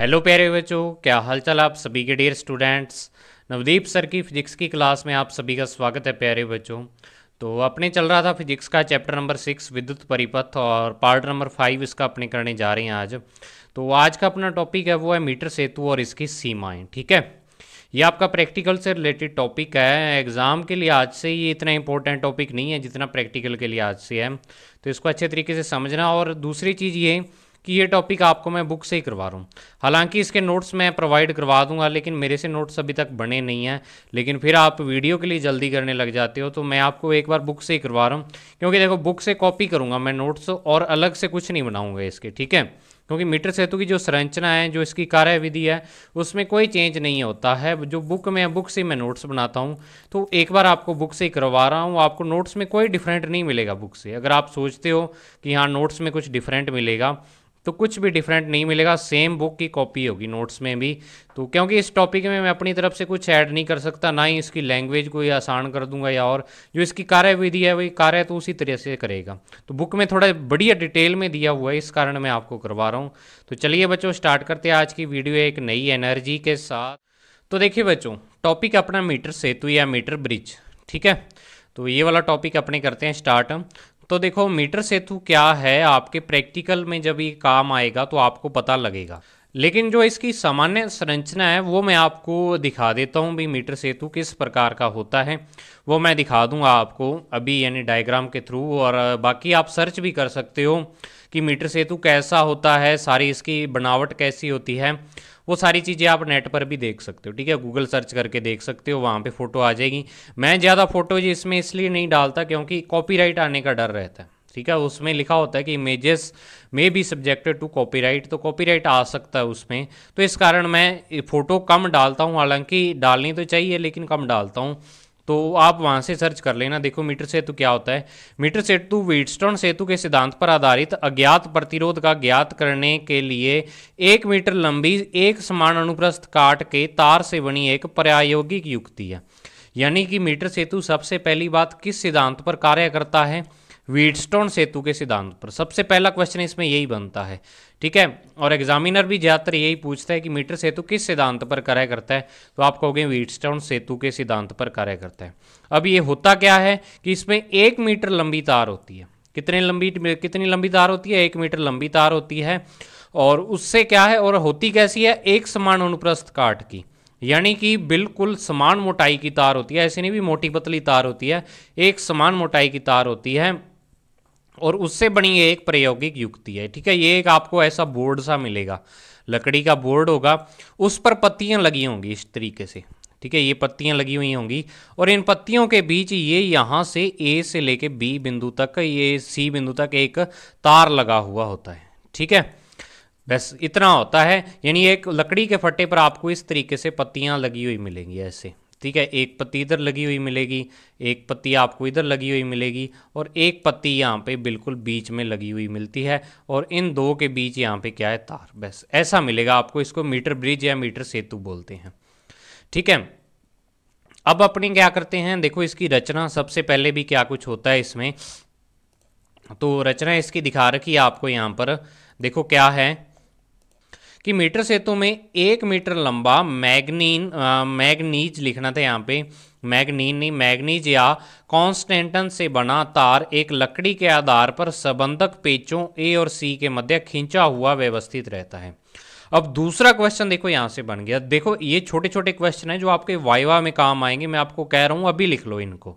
hello प्यारे बच्चों क्या हालचाल आप सभी के डियर स्टूडेंट्स नवदीप सर की फिजिक्स की क्लास में आप सभी का स्वागत है प्यारे बच्चों तो अपने चल रहा था फिजिक्स का चैप्टर नंबर सिक्स विद्युत परिपथ और पार्ट नंबर फाइव इसका अपने करने जा रहे हैं आज तो आज का अपना टॉपिक है वो है मीटर सेतु और इसकी सीमाएँ ठीक है ये आपका प्रैक्टिकल से रिलेटेड टॉपिक है एग्ज़ाम के लिए आज से ये इतना इंपॉर्टेंट टॉपिक नहीं है जितना प्रैक्टिकल के लिए आज से है तो इसको अच्छे तरीके से समझना और दूसरी चीज़ ये कि ये टॉपिक आपको मैं बुक से ही करवा रहा हूँ हालांकि इसके नोट्स मैं प्रोवाइड करवा दूंगा लेकिन मेरे से नोट्स अभी तक बने नहीं हैं लेकिन फिर आप वीडियो के लिए जल्दी करने लग जाते हो तो मैं आपको एक बार बुक से ही करवा रहा हूँ क्योंकि देखो बुक से कॉपी करूँगा मैं नोट्स और अलग से कुछ नहीं बनाऊँगा इसके ठीक है क्योंकि मीटर सेतु की जो संरचना है जो इसकी कार्य विधि है उसमें कोई चेंज नहीं होता है जो बुक में बुक से मैं नोट्स बनाता हूँ तो एक बार आपको बुक से ही करवा रहा हूँ आपको नोट्स में कोई डिफरेंट नहीं मिलेगा बुक से अगर आप सोचते हो कि हाँ नोट्स में कुछ डिफरेंट मिलेगा तो कुछ भी डिफरेंट नहीं मिलेगा सेम बुक की कॉपी होगी नोट्स में भी तो क्योंकि इस टॉपिक में मैं अपनी तरफ से कुछ ऐड नहीं कर सकता ना ही इसकी लैंग्वेज को ही आसान कर दूंगा या और जो इसकी कार्यविधि है वही कार्य तो उसी तरह से करेगा तो बुक में थोड़ा बढ़िया डिटेल में दिया हुआ है इस कारण मैं आपको करवा रहा हूँ तो चलिए बच्चों स्टार्ट करते हैं आज की वीडियो एक नई एनर्जी के साथ तो देखिए बच्चों टॉपिक अपना मीटर सेतु या मीटर ब्रिज ठीक है तो ये वाला टॉपिक अपने करते हैं स्टार्ट तो देखो मीटर सेतु क्या है आपके प्रैक्टिकल में जब ये काम आएगा तो आपको पता लगेगा लेकिन जो इसकी सामान्य संरचना है वो मैं आपको दिखा देता हूँ भी मीटर सेतु किस प्रकार का होता है वो मैं दिखा दूंगा आपको अभी यानी डायग्राम के थ्रू और बाकी आप सर्च भी कर सकते हो कि मीटर सेतु कैसा होता है सारी इसकी बनावट कैसी होती है वो सारी चीज़ें आप नेट पर भी देख सकते हो ठीक है गूगल सर्च करके देख सकते हो वहाँ पे फ़ोटो आ जाएगी मैं ज़्यादा फोटो इसमें इसलिए नहीं डालता क्योंकि कॉपीराइट आने का डर रहता है ठीक है उसमें लिखा होता है कि इमेजेस में बी सब्जेक्टेड टू कॉपीराइट तो कॉपीराइट आ सकता है उसमें तो इस कारण मैं फ़ोटो कम डालता हूँ हालांकि डालनी तो चाहिए लेकिन कम डालता हूँ तो आप वहाँ से सर्च कर लेना देखो मीटर सेतु क्या होता है मीटर सेतु व्हीटस्टोन सेतु के सिद्धांत पर आधारित अज्ञात प्रतिरोध का ज्ञात करने के लिए एक मीटर लंबी एक समान अनुप्रस्थ काट के तार से बनी एक प्रायोगिक युक्ति है यानी कि मीटर सेतु सबसे पहली बात किस सिद्धांत पर कार्य करता है वीडस्टोन सेतु के सिद्धांत पर सबसे पहला क्वेश्चन इसमें यही बनता है ठीक है और एग्जामिनर भी ज़्यादातर यही पूछता है कि मीटर सेतु किस सिद्धांत पर कार्य करता है तो आप कहोगे वीडस्टोन सेतु के सिद्धांत पर कार्य करता है अब ये होता क्या है कि इसमें एक मीटर लंबी तार होती है कितने लंबी कितनी लंबी तार होती है एक मीटर लंबी तार होती है और उससे क्या है और होती कैसी है एक समान अनुप्रस्थ काट की यानी कि बिल्कुल समान मोटाई की तार होती है ऐसी नहीं भी मोटी पतली तार होती है एक समान मोटाई की तार होती है और उससे बनी एक प्रायोगिक युक्ति है ठीक है ये एक आपको ऐसा बोर्ड सा मिलेगा लकड़ी का बोर्ड होगा उस पर पत्तियां लगी होंगी इस तरीके से ठीक है ये पत्तियां लगी हुई होंगी और इन पत्तियों के बीच ये यहाँ से ए से लेके बी बिंदु तक ये सी बिंदु तक एक तार लगा हुआ होता है ठीक है बस इतना होता है यानी एक लकड़ी के फट्टे पर आपको इस तरीके से पत्तियां लगी हुई मिलेंगी ऐसे ठीक है एक पत्ती इधर लगी हुई मिलेगी एक पत्ती आपको इधर लगी हुई मिलेगी और एक पत्ती यहाँ पे बिल्कुल बीच में लगी हुई मिलती है और इन दो के बीच यहाँ पे क्या है तार बस ऐसा मिलेगा आपको इसको मीटर ब्रिज या मीटर सेतु बोलते हैं ठीक है अब अपने क्या करते हैं देखो इसकी रचना सबसे पहले भी क्या कुछ होता है इसमें तो रचना इसकी दिखा रखी है आपको यहाँ पर देखो क्या है कि मीटर सेतु में एक मीटर लंबा मैगनीन मैगनीज लिखना था यहाँ पे मैगनीन नहीं मैगनीज या कॉन्स्टेंटन से बना तार एक लकड़ी के आधार पर संबंधक पेचों ए और सी के मध्य खींचा हुआ व्यवस्थित रहता है अब दूसरा क्वेश्चन देखो यहाँ से बन गया देखो ये छोटे छोटे क्वेश्चन हैं जो आपके वाइवा में काम आएंगे मैं आपको कह रहा हूँ अभी लिख लो इनको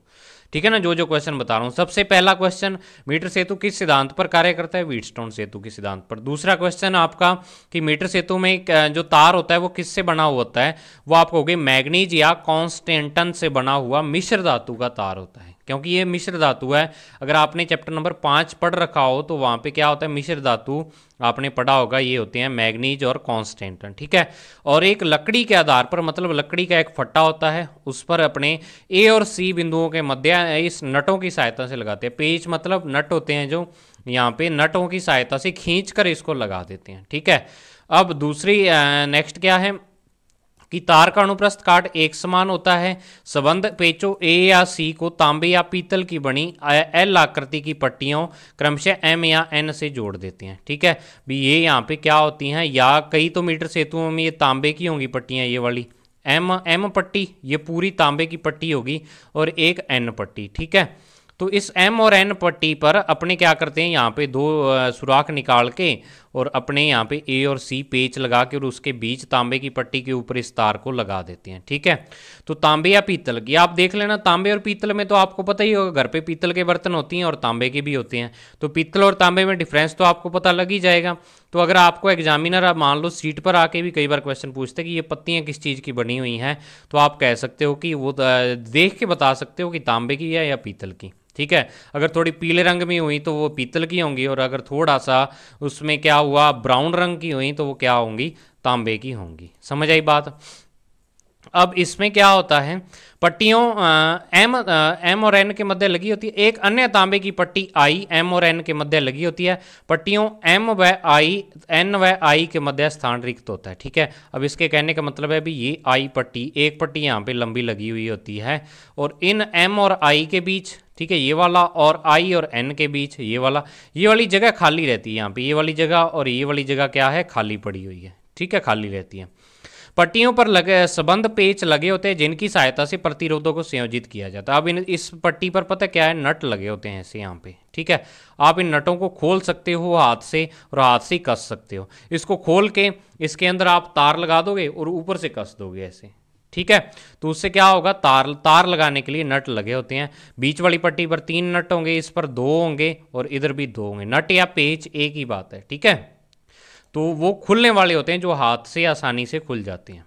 ठीक है ना जो जो क्वेश्चन बता रहा हूँ सबसे पहला क्वेश्चन मीटर सेतु किस सिद्धांत पर कार्य करता है स्टोन सेतु के सिद्धांत पर दूसरा क्वेश्चन आपका कि मीटर सेतु में जो तार होता है वो किससे बना हुआ होता है वो आपको मैग्नीज या कॉन्स्टेंटन से बना हुआ मिश्र धातु का तार होता है क्योंकि ये मिश्र धातु है अगर आपने चैप्टर नंबर पाँच पढ़ रखा हो तो वहाँ पे क्या होता है मिश्र धातु आपने पढ़ा होगा ये होते हैं मैग्नीज और कॉन्स्टेंटन ठीक है और एक लकड़ी के आधार पर मतलब लकड़ी का एक फट्टा होता है उस पर अपने ए और सी बिंदुओं के मध्य इस नटों की सहायता से लगाते हैं पेच मतलब नट होते हैं जो यहाँ पे नटों की सहायता से खींच कर इसको लगा देते हैं ठीक है अब दूसरी नेक्स्ट क्या है कि तार का अनुप्रस्थ काट एक समान होता है संबंध पेचो ए या सी को तांबे या पीतल की बनी एल आकृति की पट्टियों क्रमशः एम या एन से जोड़ देते हैं ठीक है भी ये यहाँ पे क्या होती हैं या कई तो मीटर सेतुओं में ये तांबे की होंगी पट्टियाँ ये वाली एम एम पट्टी ये पूरी तांबे की पट्टी होगी और एक एन पट्टी ठीक है तो इस एम और एन पट्टी पर अपने क्या करते हैं यहाँ पे दो सुराख निकाल के और अपने यहाँ पे ए और सी पेच लगा के और उसके बीच तांबे की पट्टी के ऊपर इस तार को लगा देते हैं ठीक है तो तांबे या पीतल की आप देख लेना तांबे और पीतल में तो आपको पता ही होगा घर पे पीतल के बर्तन होती हैं और तांबे के भी होते हैं तो पीतल और तांबे में डिफरेंस तो आपको पता लग ही जाएगा तो अगर आपको एग्जामिनर आप मान लो सीट पर आके भी कई बार क्वेश्चन पूछते हैं कि ये पत्तियाँ किस चीज़ की बनी हुई हैं तो आप कह सकते हो कि वो देख के बता सकते हो कि तांबे की है या पीतल की ठीक है अगर थोड़ी पीले रंग में हुई तो वो पीतल की होंगी और अगर थोड़ा सा उसमें क्या हुआ ब्राउन रंग की हुई तो वो क्या होंगी तांबे की होंगी समझ आई बात अब इसमें क्या होता है पट्टियों एम एम और एन के मध्य लगी होती है एक अन्य तांबे की पट्टी आई एम और एन के मध्य लगी होती है पट्टियों एम व आई एन व आई के मध्य स्थान रिक्त होता है ठीक है अब इसके कहने का मतलब है भी ये आई पट्टी एक पट्टी यहाँ पे लंबी लगी हुई होती है और इन एम और आई के बीच ठीक है ये वाला और आई और एन के बीच ये वाला ये वाली जगह खाली रहती है यहाँ पर ये वाली जगह और ये वाली जगह क्या है खाली पड़ी हुई है ठीक है खाली रहती है पट्टियों पर लगे संबंध पेच लगे होते हैं जिनकी सहायता से प्रतिरोधों को संयोजित किया जाता है अब इन इस पट्टी पर पता क्या है नट लगे होते हैं ऐसे यहाँ पे ठीक है आप इन नटों को खोल सकते हो हाथ से और हाथ से कस सकते हो इसको खोल के इसके अंदर आप तार लगा दोगे और ऊपर से कस दोगे ऐसे ठीक है तो उससे क्या होगा तार तार लगाने के लिए नट लगे होते हैं बीच वाली पट्टी पर तीन नट होंगे इस पर दो होंगे और इधर भी दो होंगे नट या पेच एक ही बात है ठीक है तो वो खुलने वाले होते हैं जो हाथ से आसानी से खुल जाते हैं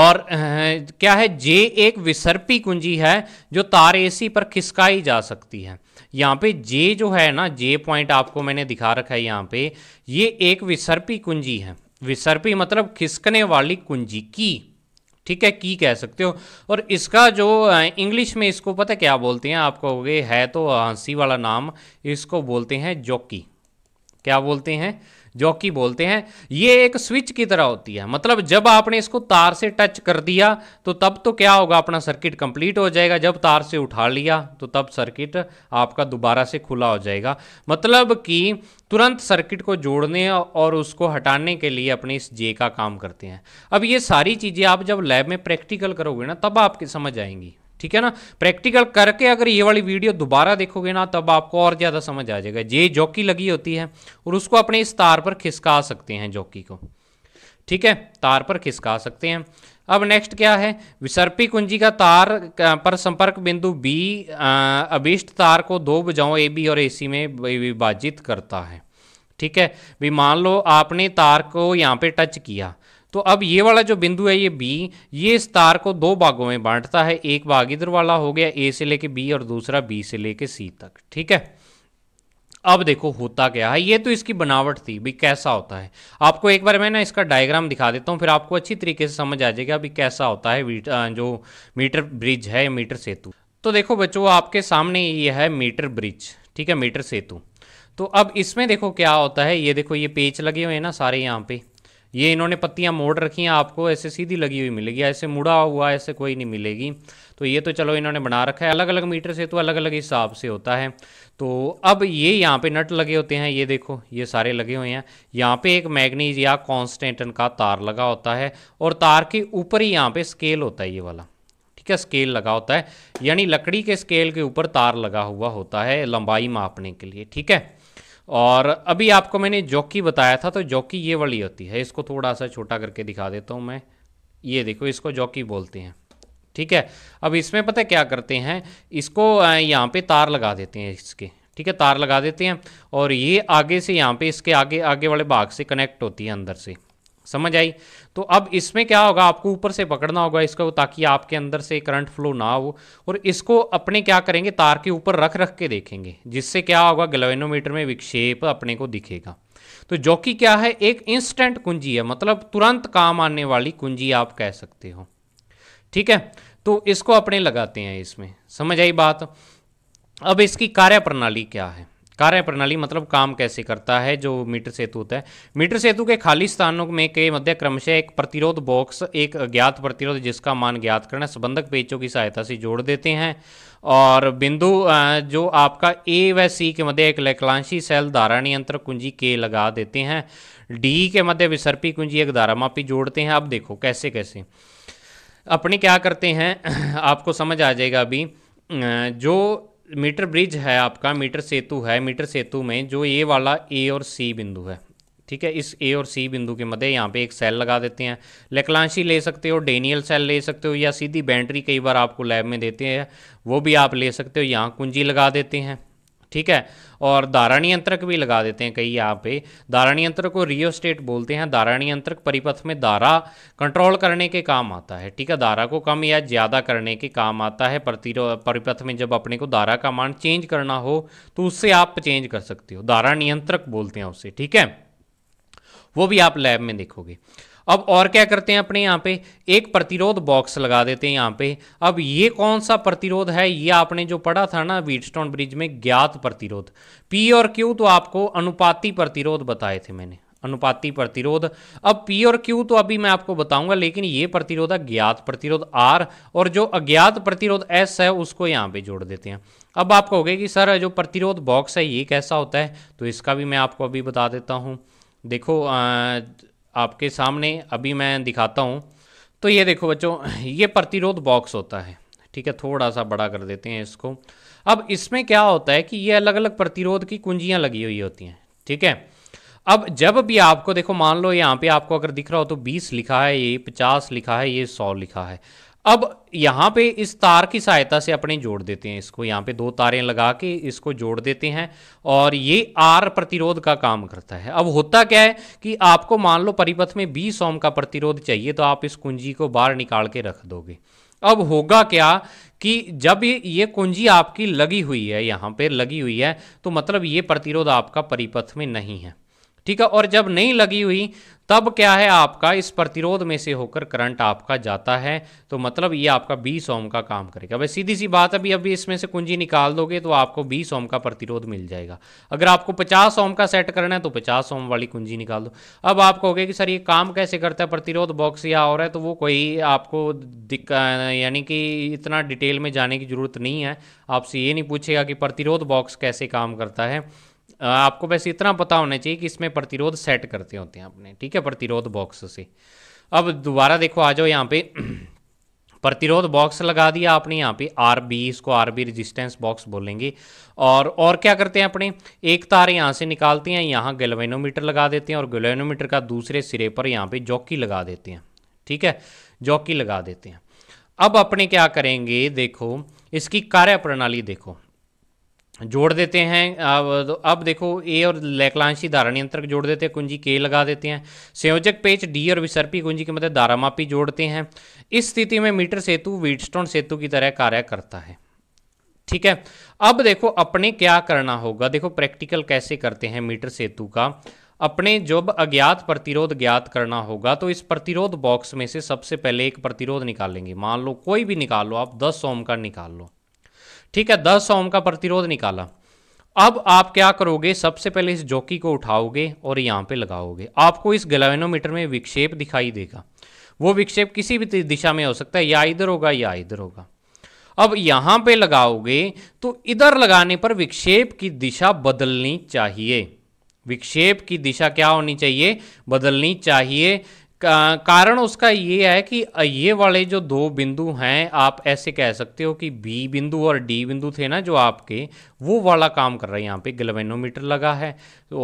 और क्या है जे एक विसर्पी कुंजी है जो तार एसी पर खिसकाई जा सकती है यहाँ पे जे जो है ना जे पॉइंट आपको मैंने दिखा रखा है यहाँ पे ये एक विसर्पी कुंजी है विसर्पी मतलब खिसकने वाली कुंजी की ठीक है की कह सकते हो और इसका जो इंग्लिश में इसको पता क्या बोलते हैं आप कहोगे है तो हंसी वाला नाम इसको बोलते हैं जोकी क्या बोलते हैं जॉकी बोलते हैं ये एक स्विच की तरह होती है मतलब जब आपने इसको तार से टच कर दिया तो तब तो क्या होगा अपना सर्किट कंप्लीट हो जाएगा जब तार से उठा लिया तो तब सर्किट आपका दोबारा से खुला हो जाएगा मतलब कि तुरंत सर्किट को जोड़ने और उसको हटाने के लिए अपने इस जे का काम करते हैं अब ये सारी चीज़ें आप जब लैब में प्रैक्टिकल करोगे ना तब आपकी समझ आएंगी ठीक है ना प्रैक्टिकल करके अगर ये वाली वीडियो दोबारा देखोगे ना तब आपको और ज़्यादा समझ आ जाएगा ये जॉकी लगी होती है और उसको अपने इस तार पर खिसका सकते हैं जॉकी को ठीक है तार पर खिसका सकते हैं अब नेक्स्ट क्या है विसर्पी कुंजी का तार पर संपर्क बिंदु बी अभिष्ट तार को दो बजाओ ए बी और ए सी में विभाजित करता है ठीक है भी मान लो आपने तार को यहाँ पे टच किया तो अब ये वाला जो बिंदु है ये बी ये इस तार को दो भागों में बांटता है एक भाग इधर वाला हो गया ए से लेके बी और दूसरा बी से लेके सी तक ठीक है अब देखो होता क्या है ये तो इसकी बनावट थी भी कैसा होता है आपको एक बार मैं ना इसका डायग्राम दिखा देता हूँ फिर आपको अच्छी तरीके से समझ आ जाएगा अभी कैसा होता है जो मीटर ब्रिज है मीटर सेतु तो देखो बच्चों आपके सामने ये है मीटर ब्रिज ठीक है मीटर सेतु तो अब इसमें देखो क्या होता है ये देखो ये पेच लगे हुए हैं ना सारे यहाँ पे ये इन्होंने पत्तियाँ मोड़ रखी हैं आपको ऐसे सीधी लगी हुई मिलेगी ऐसे मुड़ा हुआ ऐसे कोई नहीं मिलेगी तो ये तो चलो इन्होंने बना रखा है अलग अलग मीटर से तो अलग अलग हिसाब से होता है तो अब ये यहाँ पे नट लगे होते हैं ये देखो ये सारे लगे हुए हैं यहाँ पे एक मैगनीज या कॉन्स्टेंटन का तार लगा होता है और तार के ऊपर ही यहाँ पे स्केल होता है ये वाला ठीक है स्केल लगा होता है यानी लकड़ी के स्केल के ऊपर तार लगा हुआ होता है लंबाई मापने के लिए ठीक है और अभी आपको मैंने जॉकी बताया था तो जॉकी ये वाली होती है इसको थोड़ा सा छोटा करके दिखा देता हूँ मैं ये देखो इसको जॉकी बोलते हैं ठीक है अब इसमें पता क्या करते हैं इसको यहाँ पे तार लगा देते हैं इसके ठीक है तार लगा देते हैं और ये आगे से यहाँ पे इसके आगे आगे वाले भाग से कनेक्ट होती है अंदर से समझ आई तो अब इसमें क्या होगा आपको ऊपर से पकड़ना होगा इसको ताकि आपके अंदर से करंट फ्लो ना हो और इसको अपने क्या करेंगे तार के ऊपर रख रख के देखेंगे जिससे क्या होगा ग्लोवेनोमीटर में विक्षेप अपने को दिखेगा तो जॉकी क्या है एक इंस्टेंट कुंजी है मतलब तुरंत काम आने वाली कुंजी आप कह सकते हो ठीक है तो इसको अपने लगाते हैं इसमें समझ आई बात अब इसकी कार्य प्रणाली क्या है कार्य प्रणाली मतलब काम कैसे करता है जो मीटर सेतु होता है मीटर सेतु के खाली स्थानों में के मध्य क्रमशः एक प्रतिरोध बॉक्स एक ज्ञात प्रतिरोध जिसका मान ज्ञात करना संबंधक पेचों की सहायता से जोड़ देते हैं और बिंदु जो आपका ए व सी के मध्य एक लैकलांशी सेल धारा अंतर कुंजी के लगा देते हैं डी के मध्य विसर्पी कुंजी एक धारामापी जोड़ते हैं अब देखो कैसे कैसे अपने क्या करते हैं आपको समझ आ जाएगा अभी जो मीटर ब्रिज है आपका मीटर सेतु है मीटर सेतु में जो ए वाला ए और सी बिंदु है ठीक है इस ए और सी बिंदु के मध्य यहाँ पे एक सेल लगा देते हैं लेकलांशी ले सकते हो डेनियल सेल ले सकते हो या सीधी बैटरी कई बार आपको लैब में देते हैं वो भी आप ले सकते हो यहाँ कुंजी लगा देते हैं ठीक है और धारा नियंत्रक भी लगा देते हैं कई यहाँ पे धारा नियंत्रक को रियो स्टेट बोलते हैं धारा नियंत्रक परिपथ में धारा कंट्रोल करने के काम आता है ठीक है धारा को कम या ज़्यादा करने के काम आता है प्रतिरो परिपथ में जब अपने को धारा का मान चेंज करना हो तो उससे आप चेंज कर सकते हो धारा नियंत्रक बोलते हैं उसे ठीक है वो भी आप लैब में देखोगे अब और क्या करते हैं अपने यहाँ पे एक प्रतिरोध बॉक्स लगा देते हैं यहाँ पे अब ये कौन सा प्रतिरोध है ये आपने जो पढ़ा था ना वीटस्टोन ब्रिज में ज्ञात प्रतिरोध पी और क्यू तो आपको अनुपाती प्रतिरोध बताए थे मैंने अनुपाती प्रतिरोध अब पी और क्यू तो अभी मैं आपको बताऊंगा लेकिन ये प्रतिरोध अज्ञात प्रतिरोध आर और जो अज्ञात प्रतिरोध एस है उसको यहाँ पे जोड़ देते हैं अब आप कहोगे कि सर जो प्रतिरोध बॉक्स है ये कैसा होता है तो इसका भी मैं आपको अभी बता देता हूँ देखो आ, आपके सामने अभी मैं दिखाता हूँ तो ये देखो बच्चों ये प्रतिरोध बॉक्स होता है ठीक है थोड़ा सा बड़ा कर देते हैं इसको अब इसमें क्या होता है कि ये अलग अलग प्रतिरोध की कुंजियाँ लगी हुई होती हैं ठीक है अब जब भी आपको देखो मान लो यहाँ पे आपको अगर दिख रहा हो तो 20 लिखा है ये 50 लिखा है ये 100 लिखा है अब यहाँ पे इस तार की सहायता से अपने जोड़ देते हैं इसको यहाँ पे दो तारें लगा के इसको जोड़ देते हैं और ये आर प्रतिरोध का काम करता है अब होता क्या है कि आपको मान लो परिपथ में 20 ओम का प्रतिरोध चाहिए तो आप इस कुंजी को बाहर निकाल के रख दोगे अब होगा क्या कि जब ये ये कुंजी आपकी लगी हुई है यहाँ पे लगी हुई है तो मतलब ये प्रतिरोध आपका परिपथ में नहीं है ठीक है और जब नहीं लगी हुई तब क्या है आपका इस प्रतिरोध में से होकर करंट आपका जाता है तो मतलब ये आपका 20 ओम का काम करेगा भाई सीधी सी बात अभी अभी इसमें से कुंजी निकाल दोगे तो आपको 20 ओम का प्रतिरोध मिल जाएगा अगर आपको 50 ओम का सेट करना है तो 50 ओम वाली कुंजी निकाल दो अब आप कहोगे कि सर ये काम कैसे करता है प्रतिरोध बॉक्स या और है तो वो कोई आपको यानी कि इतना डिटेल में जाने की जरूरत नहीं है आपसे ये नहीं पूछेगा कि प्रतिरोध बॉक्स कैसे काम करता है आपको वैसे इतना पता होना चाहिए कि इसमें प्रतिरोध सेट करते होते हैं आपने ठीक है प्रतिरोध बॉक्स से अब दोबारा देखो आ जाओ यहाँ पे प्रतिरोध बॉक्स लगा दिया आपने यहाँ पे आर बी इसको आर बी रजिस्टेंस बॉक्स बोलेंगे और और क्या करते हैं अपने एक तार यहाँ से निकालते हैं यहाँ गेलवेनोमीटर लगा देते हैं और गेलवेनोमीटर का दूसरे सिरे पर यहाँ पे जॉकी लगा देते हैं ठीक है जॉकी लगा देते हैं अब अपने क्या करेंगे देखो इसकी कार्य प्रणाली देखो जोड़ देते हैं अब अब देखो ए और लैकलांशी धारा नियंत्रक जोड़ देते हैं कुंजी के लगा देते हैं संयोजक पेच डी और विसर्पी कुंजी के मदद मतलब धारामापी जोड़ते हैं इस स्थिति में मीटर सेतु वीटस्टोन सेतु की तरह कार्य करता है ठीक है अब देखो अपने क्या करना होगा देखो प्रैक्टिकल कैसे करते हैं मीटर सेतु का अपने जब अज्ञात प्रतिरोध ज्ञात करना होगा तो इस प्रतिरोध बॉक्स में से सबसे पहले एक प्रतिरोध निकालेंगे मान लो कोई भी निकाल लो आप दस ओम का निकाल लो ठीक है दस ओम का प्रतिरोध निकाला अब आप क्या करोगे सबसे पहले इस जॉकी को उठाओगे और यहाँ पे लगाओगे आपको इस गलावेनोमीटर में विक्षेप दिखाई देगा वो विक्षेप किसी भी दिशा में हो सकता है या इधर होगा या इधर होगा अब यहाँ पे लगाओगे तो इधर लगाने पर विक्षेप की दिशा बदलनी चाहिए विक्षेप की दिशा क्या होनी चाहिए बदलनी चाहिए कारण उसका ये है कि ये वाले जो दो बिंदु हैं आप ऐसे कह सकते हो कि बी बिंदु और डी बिंदु थे ना जो आपके वो वाला काम कर रहा है यहाँ पे गलवेनोमीटर लगा है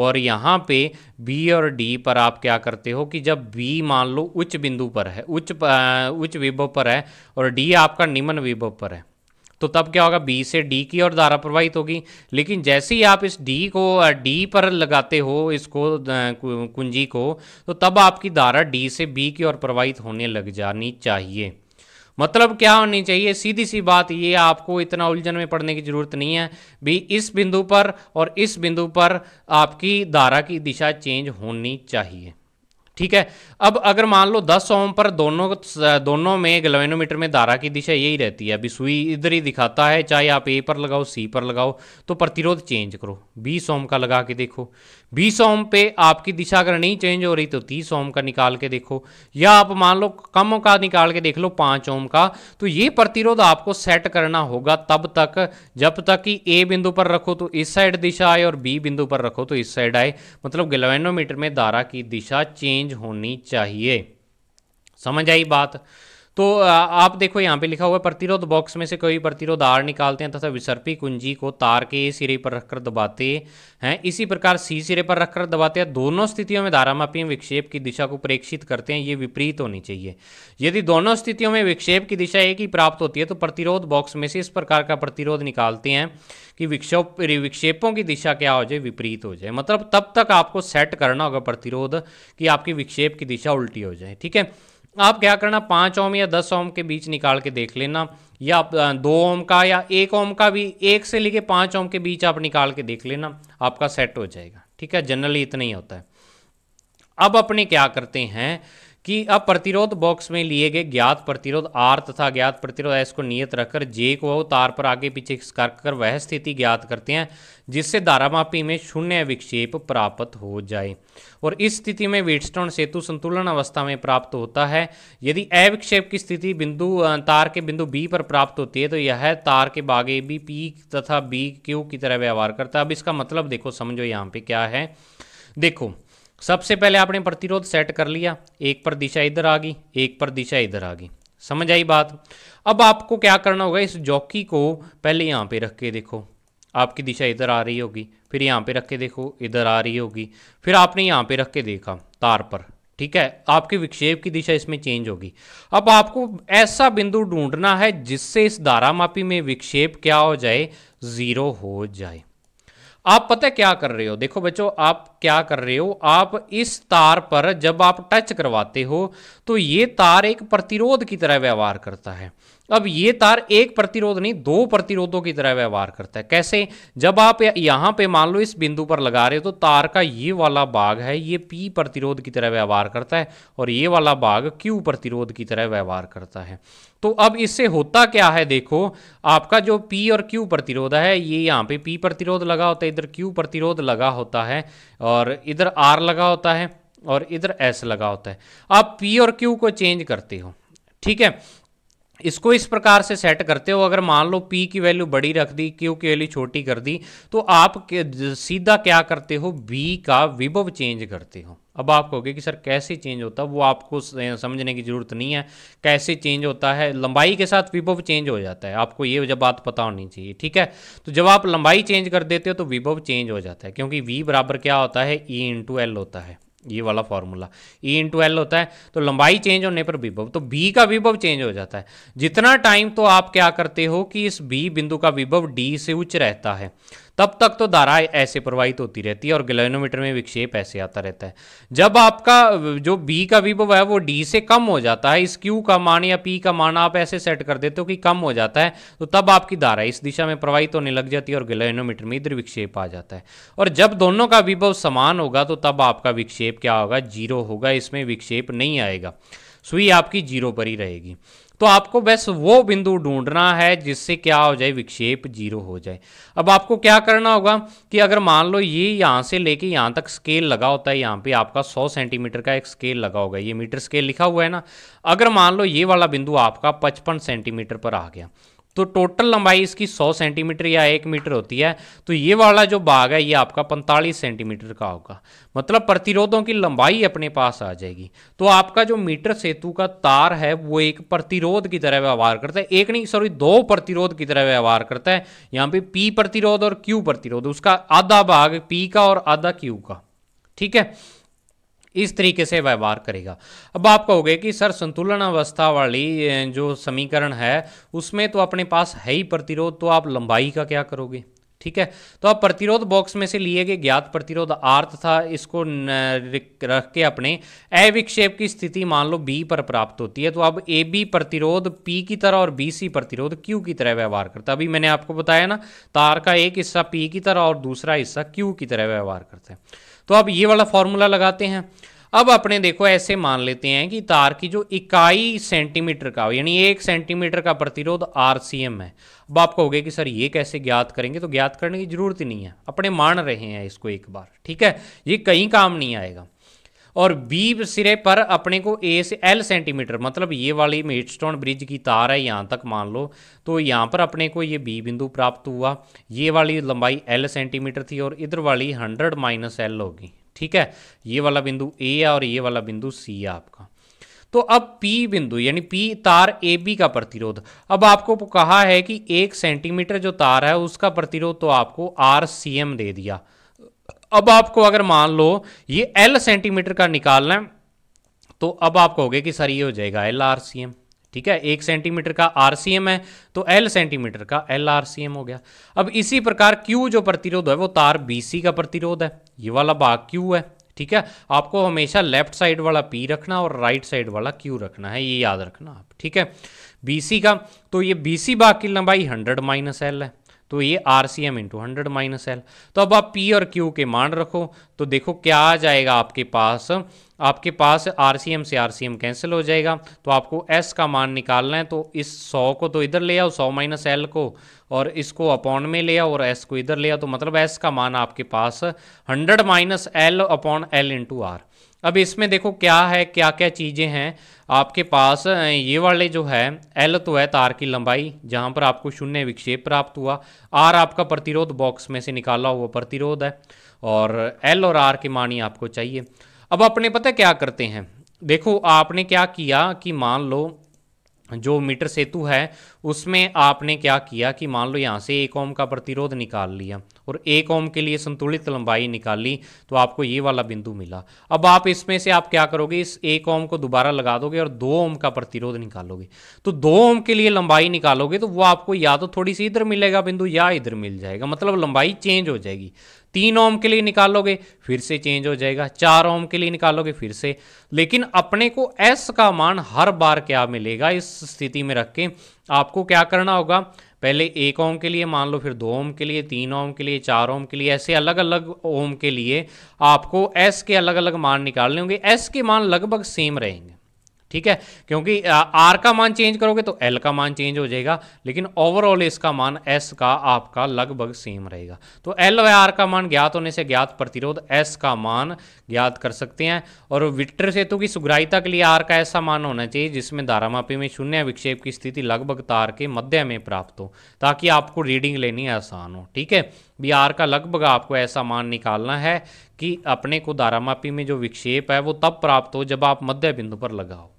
और यहाँ पे बी और डी पर आप क्या करते हो कि जब बी मान लो उच्च बिंदु पर है उच्च उच्च विभव पर है और डी आपका निम्न विभव पर है तो तब क्या होगा बी से डी की और धारा प्रवाहित होगी लेकिन जैसे ही आप इस डी को डी पर लगाते हो इसको कुंजी को तो तब आपकी धारा डी से बी की ओर प्रवाहित होने लग जानी चाहिए मतलब क्या होनी चाहिए सीधी सी बात ये आपको इतना उलझन में पड़ने की जरूरत नहीं है भी इस बिंदु पर और इस बिंदु पर आपकी धारा की दिशा चेंज होनी चाहिए ठीक है अब अगर मान लो 10 ओम पर दोनों दोनों में गलेनोमीटर में दारा की दिशा यही रहती है अभी सुई इधर ही दिखाता है चाहे आप ए पर लगाओ सी पर लगाओ तो प्रतिरोध चेंज करो 20 ओम का लगा के देखो बीस ओम पे आपकी दिशा अगर नहीं चेंज हो रही तो तीस ओम का निकाल के देखो या आप मान लो कम का निकाल के देख लो पाँच ओम का तो ये प्रतिरोध आपको सेट करना होगा तब तक जब तक कि ए बिंदु पर रखो तो इस साइड दिशा आए और बी बिंदु पर रखो तो इस साइड आए मतलब गलवेनोमीटर में धारा की दिशा चेंज होनी चाहिए समझ आई बात तो आप देखो यहाँ पे लिखा हुआ है प्रतिरोध बॉक्स में से कोई प्रतिरोध आर निकालते हैं तथा विसर्पी कुंजी को तार के सिरे पर रखकर दबाते हैं इसी प्रकार सी सिरे पर रखकर दबाते हैं दोनों स्थितियों में धारामापी विक्षेप की दिशा को प्रेक्षित करते हैं ये विपरीत होनी चाहिए यदि दोनों स्थितियों में विक्षेप की दिशा एक ही प्राप्त होती है तो प्रतिरोध बॉक्स में से इस प्रकार का प्रतिरोध निकालते हैं कि विक्षोप विक्षेपों की दिशा क्या हो जाए विपरीत हो जाए मतलब तब तक आपको सेट करना होगा प्रतिरोध कि आपकी विक्षेप की दिशा उल्टी हो जाए ठीक है आप क्या करना पाँच ओम या दस ओम के बीच निकाल के देख लेना या दो ओम का या एक ओम का भी एक से लेके पाँच ओम के बीच आप निकाल के देख लेना आपका सेट हो जाएगा ठीक है जनरली इतना ही होता है अब अपने क्या करते हैं कि अब प्रतिरोध बॉक्स में लिए गए ज्ञात प्रतिरोध आर तथा ज्ञात प्रतिरोध एस को नियत रखकर जे को तार पर आगे पीछे कर वह स्थिति ज्ञात करते हैं जिससे धारामापी में शून्य विक्षेप प्राप्त हो जाए और इस स्थिति में वीटस्टोन सेतु संतुलन अवस्था में प्राप्त होता है यदि अविक्षेप की स्थिति बिंदु तार के बिंदु बी पर प्राप्त होती है तो यह तार के बागे बी पी तथा बी क्यू की तरह व्यवहार करता है अब इसका मतलब देखो समझो यहाँ पे क्या है देखो सबसे पहले आपने प्रतिरोध सेट कर लिया एक पर दिशा इधर आ गई एक पर दिशा इधर आ गई समझ आई बात अब आपको क्या करना होगा इस जॉकी को पहले यहाँ पे रख के देखो आपकी दिशा इधर आ रही होगी फिर यहाँ पे रख के देखो इधर आ रही होगी फिर आपने यहाँ पे रख के देखा तार पर ठीक है आपके विक्षेप की दिशा इसमें चेंज होगी अब आपको ऐसा बिंदु ढूंढना है जिससे इस मापी में विक्षेप क्या हो जाए ज़ीरो हो जाए आप पता है क्या कर रहे हो देखो बच्चों आप क्या कर रहे हो आप इस तार पर जब आप टच करवाते हो तो ये तार एक प्रतिरोध की तरह व्यवहार करता है अब ये तार एक प्रतिरोध नहीं दो प्रतिरोधों की तरह व्यवहार करता है कैसे जब आप यहाँ पे मान लो इस बिंदु पर लगा रहे हो तो तार का ये वाला भाग है ये पी प्रतिरोध की तरह व्यवहार करता है और ये वाला भाग क्यू प्रतिरोध की तरह व्यवहार करता है तो अब इससे होता क्या है देखो आपका जो पी और क्यू प्रतिरोध है ये यहाँ पर पी प्रतिरोध लगा होता है इधर क्यू प्रतिरोध लगा होता है और इधर आर लगा होता है और इधर एस लगा होता है आप पी और क्यू को चेंज करते हो ठीक है इसको इस प्रकार से सेट करते हो अगर मान लो पी की वैल्यू बड़ी रख दी क्यू की वैल्यू छोटी कर दी तो आप सीधा क्या करते हो बी का विभव चेंज करते हो अब आप कहोगे कि सर कैसे चेंज होता है वो आपको समझने की ज़रूरत नहीं है कैसे चेंज होता है लंबाई के साथ विभव चेंज हो जाता है आपको ये जब बात पता होनी चाहिए ठीक है तो जब आप लंबाई चेंज कर देते हो तो विभव चेंज हो जाता है क्योंकि वी बराबर क्या होता है ई इंटू एल होता है ये वाला फॉर्मूला E इंटू एल होता है तो लंबाई चेंज होने पर विभव तो बी का विभव चेंज हो जाता है जितना टाइम तो आप क्या करते हो कि इस बी बिंदु का विभव डी से उच्च रहता है तब तक तो धारा ऐसे प्रवाहित होती रहती है और गलेनोमीटर में विक्षेप ऐसे आता रहता है जब आपका जो बी का विभव है वो डी से कम हो जाता है इस क्यू का मान या पी का मान आप ऐसे सेट कर देते हो कि कम हो जाता है तो तब आपकी धारा इस दिशा में प्रवाहित होने लग जाती है और गलेनोमीटर में इधर विक्षेप आ जाता है और जब दोनों का विभव समान होगा तो तब आपका विक्षेप क्या होगा जीरो होगा इसमें विक्षेप नहीं आएगा सुई आपकी जीरो पर ही रहेगी तो आपको बस वो बिंदु ढूंढना है जिससे क्या हो जाए विक्षेप जीरो हो जाए अब आपको क्या करना होगा कि अगर मान लो ये यहाँ से लेके यहाँ तक स्केल लगा होता है यहाँ पे आपका 100 सेंटीमीटर का एक स्केल लगा होगा ये मीटर स्केल लिखा हुआ है ना अगर मान लो ये वाला बिंदु आपका 55 सेंटीमीटर पर आ गया तो टोटल लंबाई इसकी 100 सेंटीमीटर या एक मीटर होती है तो ये वाला जो बाग है ये आपका 45 सेंटीमीटर का होगा मतलब प्रतिरोधों की लंबाई अपने पास आ जाएगी तो आपका जो मीटर सेतु का तार है वो एक प्रतिरोध की तरह व्यवहार करता है एक नहीं सॉरी दो प्रतिरोध की तरह व्यवहार करता है यहाँ पे पी प्रतिरोध और क्यू प्रतिरोध उसका आधा भाग पी का और आधा क्यू का ठीक है इस तरीके से व्यवहार करेगा अब आप कहोगे कि सर संतुलन अवस्था वाली जो समीकरण है उसमें तो अपने पास है ही प्रतिरोध तो आप लंबाई का क्या करोगे ठीक है तो आप प्रतिरोध बॉक्स में से लिए गए ज्ञात प्रतिरोध आर तथा इसको रख के अपने अविक्षेप की स्थिति मान लो बी पर प्राप्त होती है तो अब ए बी प्रतिरोध पी की तरह और बी सी प्रतिरोध क्यू की तरह व्यवहार करता है अभी मैंने आपको बताया ना तार का एक हिस्सा पी की तरह और दूसरा हिस्सा क्यू की तरह व्यवहार करता है तो अब ये वाला फॉर्मूला लगाते हैं अब अपने देखो ऐसे मान लेते हैं कि तार की जो इकाई सेंटीमीटर का यानी एक सेंटीमीटर का प्रतिरोध आर है अब आप कहोगे कि सर ये कैसे ज्ञात करेंगे तो ज्ञात करने की जरूरत ही नहीं है अपने मान रहे हैं इसको एक बार ठीक है ये कहीं काम नहीं आएगा और बी सिरे पर अपने को ए से एल सेंटीमीटर मतलब ये वाली स्टोन ब्रिज की तार है यहाँ तक मान लो तो यहाँ पर अपने को ये बी बिंदु प्राप्त हुआ ये वाली लंबाई एल सेंटीमीटर थी और इधर वाली हंड्रेड माइनस एल होगी ठीक है ये वाला बिंदु ए है और ये वाला बिंदु सी है आपका तो अब पी बिंदु यानी पी तार ए बी का प्रतिरोध अब आपको कहा है कि एक सेंटीमीटर जो तार है उसका प्रतिरोध तो आपको आर सी एम दे दिया अब आपको अगर मान लो ये एल सेंटीमीटर का निकालना है तो अब आप कहोगे कि सर ये हो जाएगा एल आर सी एम ठीक है एक सेंटीमीटर का आर सी एम है तो एल सेंटीमीटर का एल आर सी एम हो गया अब इसी प्रकार क्यू जो प्रतिरोध है वो तार बी सी का प्रतिरोध है ये वाला भाग क्यू है ठीक है आपको हमेशा लेफ्ट साइड वाला पी रखना और राइट साइड वाला क्यू रखना है ये याद रखना आप ठीक है बी सी का तो ये बी सी भाग की लंबाई हंड्रेड माइनस एल है तो ये R C M into hundred minus L तो अब आप पी और क्यू के मान रखो तो देखो क्या आ जाएगा आपके पास आपके पास आर सी एम से आर सी एम कैंसिल हो जाएगा तो आपको एस का मान निकालना है तो इस सौ को तो इधर ले आओ सौ माइनस एल को और इसको अपॉन में ले आओ और एस को इधर ले आओ तो मतलब एस का मान आपके पास hundred minus L upon L into R अब इसमें देखो क्या है क्या क्या चीज़ें हैं आपके पास ये वाले जो है एल तो है तार की लंबाई जहाँ पर आपको शून्य विक्षेप प्राप्त हुआ आर आपका प्रतिरोध बॉक्स में से निकाला हुआ प्रतिरोध है और एल और आर की मानी आपको चाहिए अब अपने पता क्या करते हैं देखो आपने क्या किया कि मान लो जो मीटर सेतु है उसमें आपने क्या किया कि मान लो यहाँ से एक ओम का प्रतिरोध निकाल लिया और एक ओम के लिए संतुलित लंबाई निकाली तो आपको ये वाला बिंदु मिला अब आप इसमें से आप क्या करोगे इस एक ओम को दोबारा लगा दोगे और दो ओम का प्रतिरोध निकालोगे तो दो ओम के लिए लंबाई निकालोगे तो वो आपको या तो थोड़ी सी इधर मिलेगा बिंदु या इधर मिल जाएगा मतलब लंबाई चेंज हो जाएगी तीन ओम के लिए निकालोगे फिर से चेंज हो जाएगा चार ओम के लिए निकालोगे फिर से लेकिन अपने को एस का मान हर बार क्या मिलेगा इस स्थिति में रख के आपको क्या करना होगा पहले एक ओम के लिए मान लो फिर दो ओम के लिए तीन ओम के लिए चार ओम के लिए ऐसे अलग अलग ओम के लिए आपको एस के अलग अलग मान निकालने होंगे एस के मान लगभग सेम रहेंगे ठीक है क्योंकि आर का मान चेंज करोगे तो एल का मान चेंज हो जाएगा लेकिन ओवरऑल इसका मान एस का आपका लगभग सेम रहेगा तो एल व आर का मान ज्ञात होने से ज्ञात प्रतिरोध एस का मान ज्ञात कर सकते हैं और विक्टर सेतु की सुग्राहिता के लिए आर का ऐसा मान होना चाहिए जिसमें धारामापी में शून्य विक्षेप की स्थिति लगभग तार के मध्य में प्राप्त हो ताकि आपको रीडिंग लेनी आसान हो ठीक है बी आर का लगभग आपको ऐसा मान निकालना है कि अपने को दारामापी में जो विक्षेप है वो तब प्राप्त हो जब आप मध्य बिंदु पर लगाओ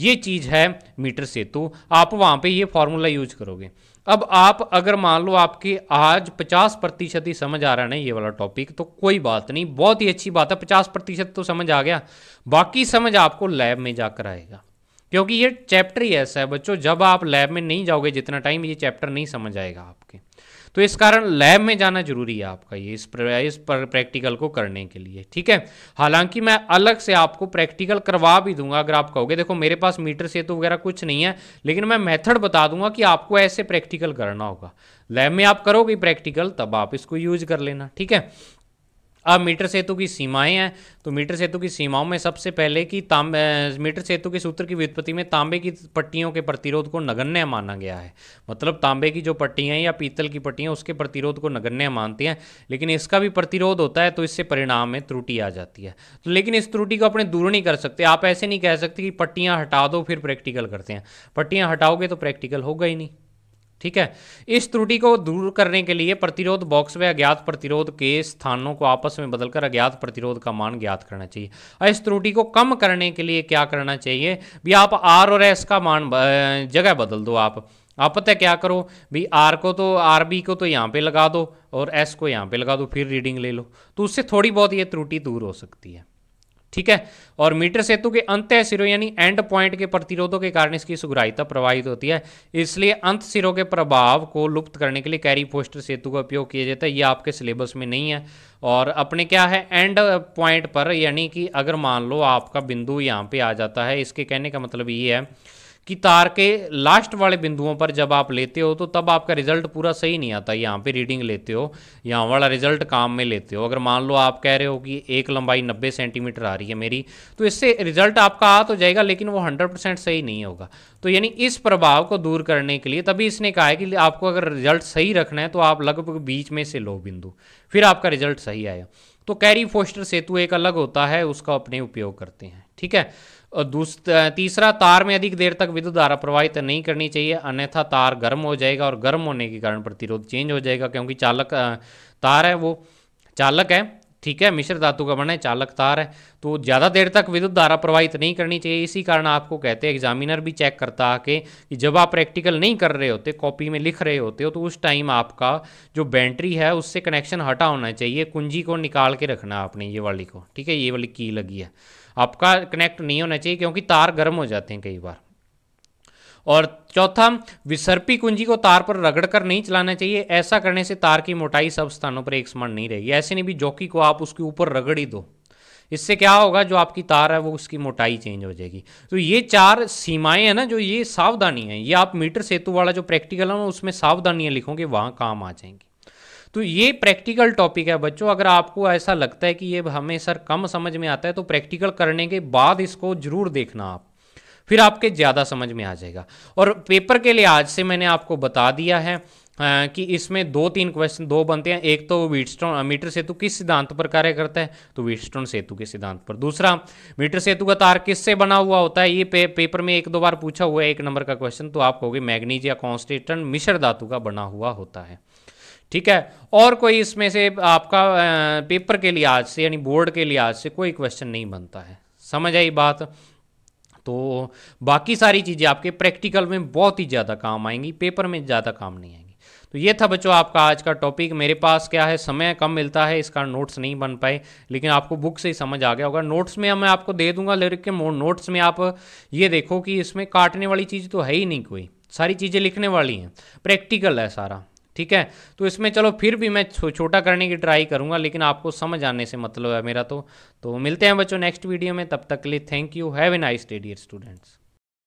ये चीज़ है मीटर सेतु आप वहाँ पे ये फार्मूला यूज करोगे अब आप अगर मान लो आपके आज 50 प्रतिशत ही समझ आ रहा है ना ये वाला टॉपिक तो कोई बात नहीं बहुत ही अच्छी बात है 50 प्रतिशत तो समझ आ गया बाकी समझ आपको लैब में जाकर आएगा क्योंकि ये चैप्टर ही ऐसा है बच्चों जब आप लैब में नहीं जाओगे जितना टाइम ये चैप्टर नहीं समझ आएगा आपके तो इस कारण लैब में जाना जरूरी है आपका ये इस इस पर प्रैक्टिकल को करने के लिए ठीक है हालांकि मैं अलग से आपको प्रैक्टिकल करवा भी दूंगा अगर आप कहोगे देखो मेरे पास मीटर से तो वगैरह कुछ नहीं है लेकिन मैं मेथड बता दूंगा कि आपको ऐसे प्रैक्टिकल करना होगा लैब में आप करोगे प्रैक्टिकल तब आप इसको यूज कर लेना ठीक है अब मीटर सेतु की सीमाएं हैं तो मीटर सेतु की सीमाओं में सबसे पहले कि तांबे मीटर सेतु के सूत्र की व्युत्पत्ति में तांबे की पट्टियों के प्रतिरोध को नगण्य माना गया है मतलब तांबे की जो पट्टियाँ या पीतल की पट्टियाँ उसके प्रतिरोध को नगण्य मानते हैं लेकिन इसका भी प्रतिरोध होता है तो इससे परिणाम में त्रुटि आ जाती है तो लेकिन इस त्रुटि को अपने दूर नहीं कर सकते आप ऐसे नहीं कह सकते कि पट्टियाँ हटा दो फिर प्रैक्टिकल करते हैं पट्टियाँ हटाओगे तो प्रैक्टिकल होगा ही नहीं ठीक है इस त्रुटि को दूर करने के लिए प्रतिरोध बॉक्स में अज्ञात प्रतिरोध के स्थानों को आपस में बदलकर अज्ञात प्रतिरोध का मान ज्ञात करना चाहिए और इस त्रुटि को कम करने के लिए क्या करना चाहिए भी आप आर और एस का मान जगह बदल दो आप आप पता है क्या करो भी आर को तो आर बी को तो यहाँ पे लगा दो और एस को यहाँ पे लगा दो फिर रीडिंग ले लो तो उससे थोड़ी बहुत ये त्रुटि दूर हो सकती है ठीक है और मीटर सेतु के अंत सिरों यानी एंड पॉइंट के प्रतिरोधों के कारण इसकी सुग्राहिता प्रभावित होती है इसलिए अंत सिरों के प्रभाव को लुप्त करने के लिए कैरी पोस्टर सेतु का उपयोग किया जाता है ये आपके सिलेबस में नहीं है और अपने क्या है एंड पॉइंट पर यानी कि अगर मान लो आपका बिंदु यहाँ पे आ जाता है इसके कहने का मतलब ये है कि तार के लास्ट वाले बिंदुओं पर जब आप लेते हो तो तब आपका रिजल्ट पूरा सही नहीं आता यहाँ पे रीडिंग लेते हो यहाँ वाला रिजल्ट काम में लेते हो अगर मान लो आप कह रहे हो कि एक लंबाई नब्बे सेंटीमीटर आ रही है मेरी तो इससे रिजल्ट आपका आ तो जाएगा लेकिन वो हंड्रेड परसेंट सही नहीं होगा तो यानी इस प्रभाव को दूर करने के लिए तभी इसने कहा है कि आपको अगर रिजल्ट सही रखना है तो आप लगभग बीच में से लो बिंदु फिर आपका रिजल्ट सही आया तो कैरी फोस्टर सेतु एक अलग होता है उसका अपने उपयोग करते हैं ठीक है और तीसरा तार में अधिक देर तक विद्युत धारा प्रवाहित नहीं करनी चाहिए अन्यथा तार गर्म हो जाएगा और गर्म होने के कारण प्रतिरोध चेंज हो जाएगा क्योंकि चालक तार है वो चालक है ठीक है मिश्र धातु का बना है चालक तार है तो ज़्यादा देर तक विद्युत धारा प्रवाहित नहीं करनी चाहिए इसी कारण आपको कहते हैं एग्जामिनर भी चेक करता है कि जब आप प्रैक्टिकल नहीं कर रहे होते कॉपी में लिख रहे होते हो तो उस टाइम आपका जो बैटरी है उससे कनेक्शन हटा होना चाहिए कुंजी को निकाल के रखना आपने ये वाली को ठीक है ये वाली की लगी है आपका कनेक्ट नहीं होना चाहिए क्योंकि तार गर्म हो जाते हैं कई बार और चौथा विसर्पी कुंजी को तार पर रगड़कर नहीं चलाना चाहिए ऐसा करने से तार की मोटाई सब स्थानों पर एक समान नहीं रहेगी ऐसे नहीं भी जॉकी को आप उसके ऊपर रगड़ ही दो इससे क्या होगा जो आपकी तार है वो उसकी मोटाई चेंज हो जाएगी तो ये चार सीमाएं हैं ना जो ये सावधानी है ये आप मीटर सेतु वाला जो प्रैक्टिकल है ना उसमें सावधानियां लिखोगे वहाँ काम आ जाएंगी तो ये प्रैक्टिकल टॉपिक है बच्चों अगर आपको ऐसा लगता है कि ये हमें सर कम समझ में आता है तो प्रैक्टिकल करने के बाद इसको जरूर देखना आप फिर आपके ज़्यादा समझ में आ जाएगा और पेपर के लिए आज से मैंने आपको बता दिया है कि इसमें दो तीन क्वेश्चन दो बनते हैं एक तो वीटस्टोन मीटर सेतु किस सिद्धांत पर कार्य करता है तो वीटस्टोन सेतु के सिद्धांत पर दूसरा मीटर सेतु का तार किससे बना हुआ होता है ये पे, पेपर में एक दो बार पूछा हुआ है एक नंबर का क्वेश्चन तो आप कहोगे मैग्नीज या कॉन्स्टेटन मिश्र धातु का बना हुआ होता है ठीक है और कोई इसमें से आपका पेपर के लिहाज से यानी बोर्ड के लिहाज से कोई क्वेश्चन नहीं बनता है समझ आई बात तो बाकी सारी चीज़ें आपके प्रैक्टिकल में बहुत ही ज़्यादा काम आएंगी पेपर में ज़्यादा काम नहीं आएंगी तो ये था बच्चों आपका आज का टॉपिक मेरे पास क्या है समय कम मिलता है इसका नोट्स नहीं बन पाए लेकिन आपको बुक से ही समझ आ गया होगा नोट्स में मैं आपको दे दूंगा लिरिक के नोट्स में आप ये देखो कि इसमें काटने वाली चीज़ तो है ही नहीं कोई सारी चीज़ें लिखने वाली हैं प्रैक्टिकल है सारा ठीक है तो इसमें चलो फिर भी मैं छोटा करने की ट्राई करूँगा लेकिन आपको समझ आने से मतलब है मेरा तो तो मिलते हैं बच्चों नेक्स्ट वीडियो में तब तक के लिए thank you have a nice day dear students